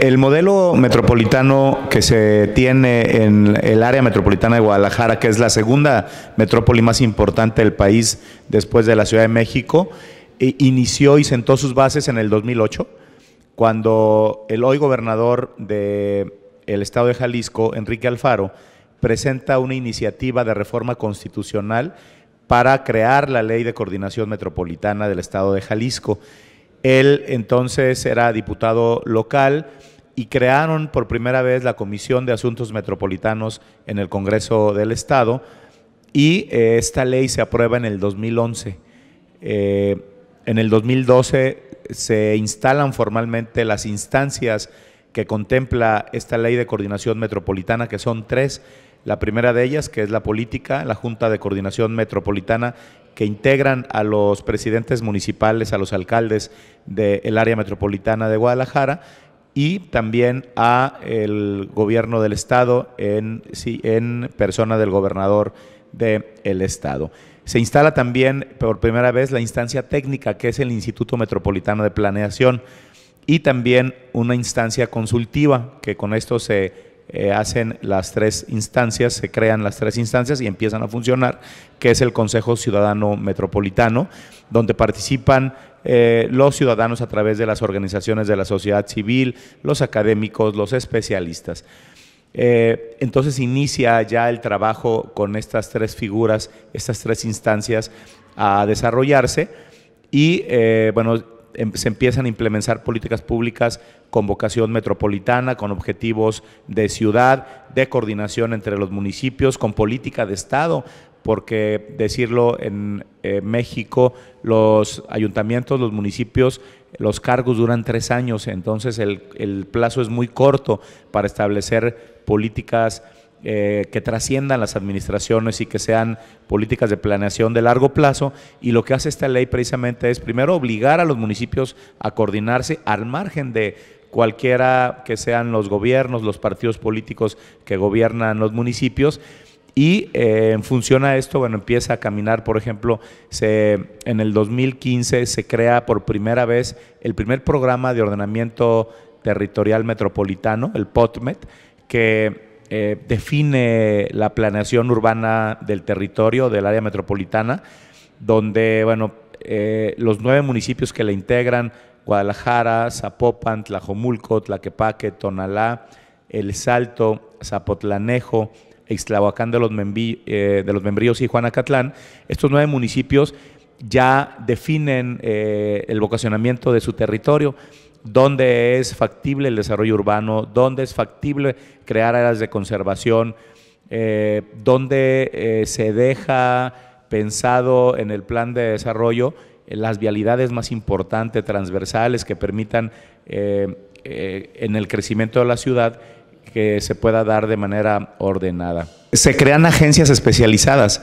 El modelo metropolitano que se tiene en el área metropolitana de Guadalajara, que es la segunda metrópoli más importante del país después de la Ciudad de México, e, inició y sentó sus bases en el 2008, cuando el hoy gobernador del estado de Jalisco, Enrique Alfaro, presenta una iniciativa de reforma constitucional para crear la ley de coordinación metropolitana del estado de Jalisco. Él entonces era diputado local y crearon por primera vez la Comisión de Asuntos Metropolitanos en el Congreso del Estado y eh, esta ley se aprueba en el 2011. Eh, en el 2012 se instalan formalmente las instancias que contempla esta ley de coordinación metropolitana, que son tres. La primera de ellas, que es la política, la Junta de Coordinación Metropolitana, que integran a los presidentes municipales, a los alcaldes del área metropolitana de Guadalajara y también a el gobierno del estado en, en persona del gobernador del estado. Se instala también por primera vez la instancia técnica, que es el Instituto Metropolitano de Planeación, y también una instancia consultiva, que con esto se eh, hacen las tres instancias, se crean las tres instancias y empiezan a funcionar, que es el Consejo Ciudadano Metropolitano, donde participan eh, los ciudadanos a través de las organizaciones de la sociedad civil, los académicos, los especialistas. Eh, entonces inicia ya el trabajo con estas tres figuras, estas tres instancias a desarrollarse y bueno, Em, se empiezan a implementar políticas públicas con vocación metropolitana, con objetivos de ciudad, de coordinación entre los municipios, con política de Estado, porque decirlo en eh, México, los ayuntamientos, los municipios, los cargos duran tres años, entonces el, el plazo es muy corto para establecer políticas eh, que trasciendan las administraciones y que sean políticas de planeación de largo plazo. Y lo que hace esta ley precisamente es primero obligar a los municipios a coordinarse al margen de cualquiera que sean los gobiernos, los partidos políticos que gobiernan los municipios. Y eh, en función a esto, bueno, empieza a caminar, por ejemplo, se, en el 2015 se crea por primera vez el primer programa de ordenamiento territorial metropolitano, el POTMET, e que eh, define la planeación urbana del territorio del área metropolitana, donde, bueno, eh, los nueve municipios que la integran, Guadalajara, Zapopan, Tlajomulco, Tlaquepaque, Tonalá, El Salto, Zapotlanejo, Ixtlahuacán de los, eh, Membríos y Juanacatlán, estos nueve municipios ya definen el vocacionamiento de su territorio dónde es factible el desarrollo urbano, dónde es factible crear áreas de conservación, eh, dónde eh, se deja pensado en el plan de desarrollo eh, las vialidades más importantes, transversales, que permitan en el crecimiento de la ciudad que se pueda dar de manera ordenada. Se crean agencias especializadas.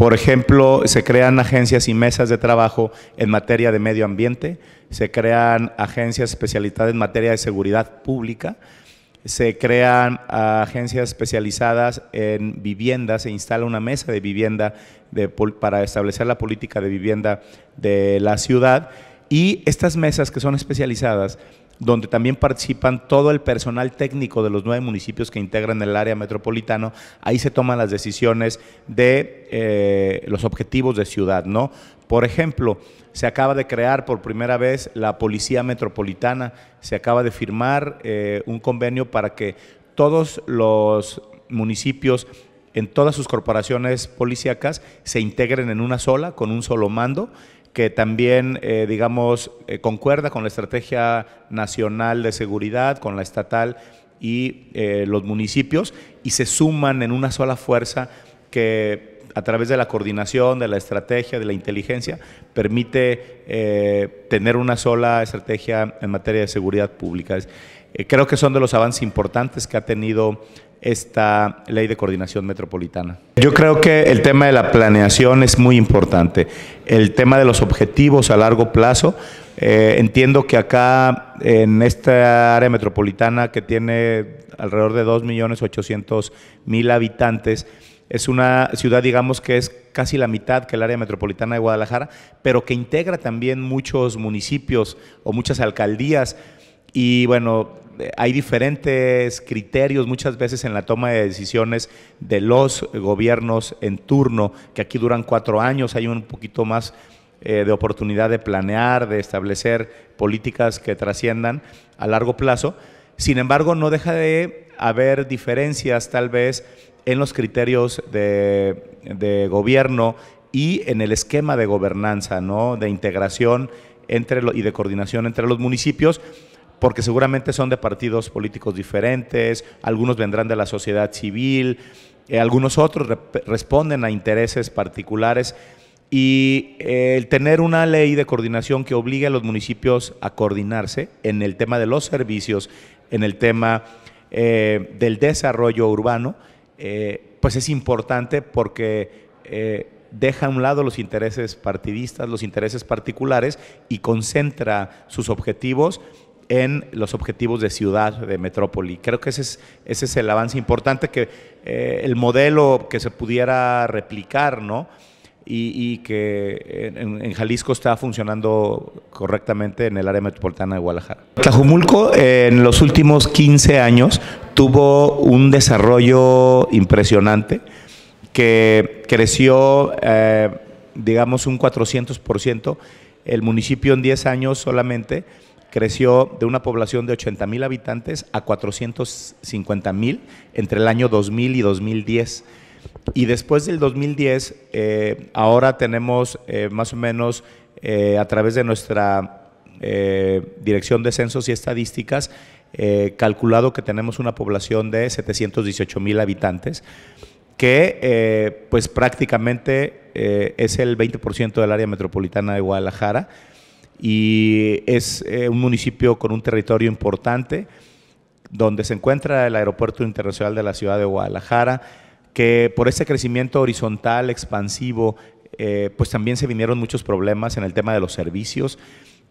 Por ejemplo, se crean agencias y mesas de trabajo en materia de medio ambiente, se crean agencias especializadas en materia de seguridad pública, se crean agencias especializadas en vivienda, se instala una mesa de vivienda para establecer la política de vivienda de la ciudad y estas mesas que son especializadas donde también participan todo el personal técnico de los nueve municipios que integran el área metropolitana. Ahí se toman las decisiones de eh, los objetivos de ciudad, ¿no? Por ejemplo, se acaba de crear por primera vez la Policía Metropolitana, se acaba de firmar eh, un convenio para que todos los municipios en todas sus corporaciones policíacas se integren en una sola, con un solo mando, que también, eh, digamos, eh, concuerda con la Estrategia Nacional de Seguridad, con la estatal y eh, los municipios, y se suman en una sola fuerza que a través de la coordinación, de la estrategia, de la inteligencia, permite tener una sola estrategia en materia de seguridad pública. creo que son de los avances importantes que ha tenido esta ley de coordinación metropolitana? Yo creo que el tema de la planeación es muy importante. El tema de los objetivos a largo plazo, eh, entiendo que acá en esta área metropolitana que tiene alrededor de 2.800.000 habitantes, es una ciudad, digamos, que es casi la mitad que el área metropolitana de Guadalajara, pero que integra también muchos municipios o muchas alcaldías. Y bueno, hay diferentes criterios muchas veces en la toma de decisiones de los gobiernos en turno, que aquí duran cuatro años, hay un poquito más eh, de oportunidad de planear, de establecer políticas que trasciendan a largo plazo. Sin embargo, no deja de haber diferencias tal vez en los criterios de, gobierno y en el esquema de gobernanza, ¿no? de integración entre y de coordinación entre los municipios porque seguramente son de partidos políticos diferentes, algunos vendrán de la sociedad civil, eh, algunos otros responden a intereses particulares. Y eh, el tener una ley de coordinación que obligue a los municipios a coordinarse en el tema de los servicios, en el tema eh, del desarrollo urbano, pues es importante porque deja a un lado los intereses partidistas, los intereses particulares y concentra sus objetivos en los objetivos de ciudad, de metrópoli. Creo que ese es, ese es el avance importante, que eh, el modelo que se pudiera replicar, ¿no? Y, que en, Jalisco está funcionando correctamente en el área metropolitana de Guadalajara. Tlajumulco en los últimos 15 años tuvo un desarrollo impresionante que creció, eh, digamos, un 400%. El municipio en 10 años solamente creció de una población de 80 mil habitantes a 450 mil entre el año 2000 y 2010. Y después del 2010, eh, ahora tenemos eh, más o menos eh, a través de nuestra Dirección de Censos y Estadísticas, calculado que tenemos una población de 718 mil habitantes, que pues prácticamente es el 20% del área metropolitana de Guadalajara y es eh, un municipio con un territorio importante donde se encuentra el Aeropuerto Internacional de la Ciudad de Guadalajara, que por ese crecimiento horizontal, expansivo, eh, pues también se vinieron muchos problemas en el tema de los servicios,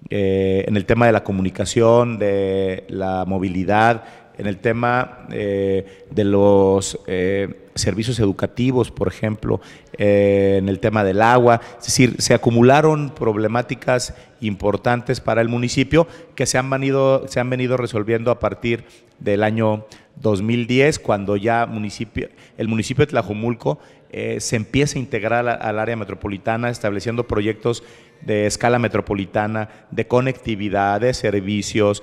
eh, en el tema de la comunicación, de la movilidad, en el tema eh, de los eh, servicios educativos, por ejemplo, eh, en el tema del agua. Es decir, se acumularon problemáticas importantes para el municipio que se han venido, resolviendo a partir del año 2010, cuando ya el municipio de Tlajumulco se empieza a integrar al área metropolitana, estableciendo proyectos de escala metropolitana, de conectividad, de servicios,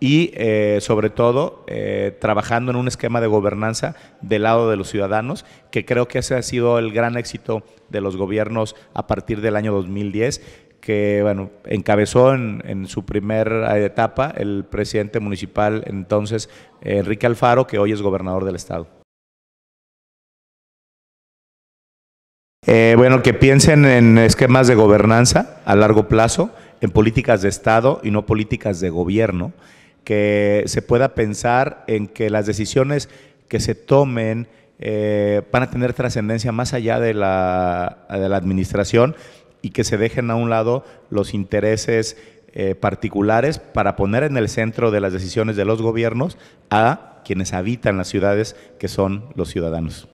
y eh, sobre todo eh, trabajando en un esquema de gobernanza del lado de los ciudadanos, que creo que ese ha sido el gran éxito de los gobiernos a partir del año 2010, que encabezó en, su primera eh, etapa el presidente municipal entonces, Enrique Alfaro, que hoy es gobernador del estado. bueno, que piensen en esquemas de gobernanza a largo plazo, en políticas de Estado y no políticas de gobierno que se pueda pensar en que las decisiones que se tomen eh, van a tener trascendencia más allá de la, administración y que se dejen a un lado los intereses eh, particulares para poner en el centro de las decisiones de los gobiernos a quienes habitan las ciudades, que son los ciudadanos.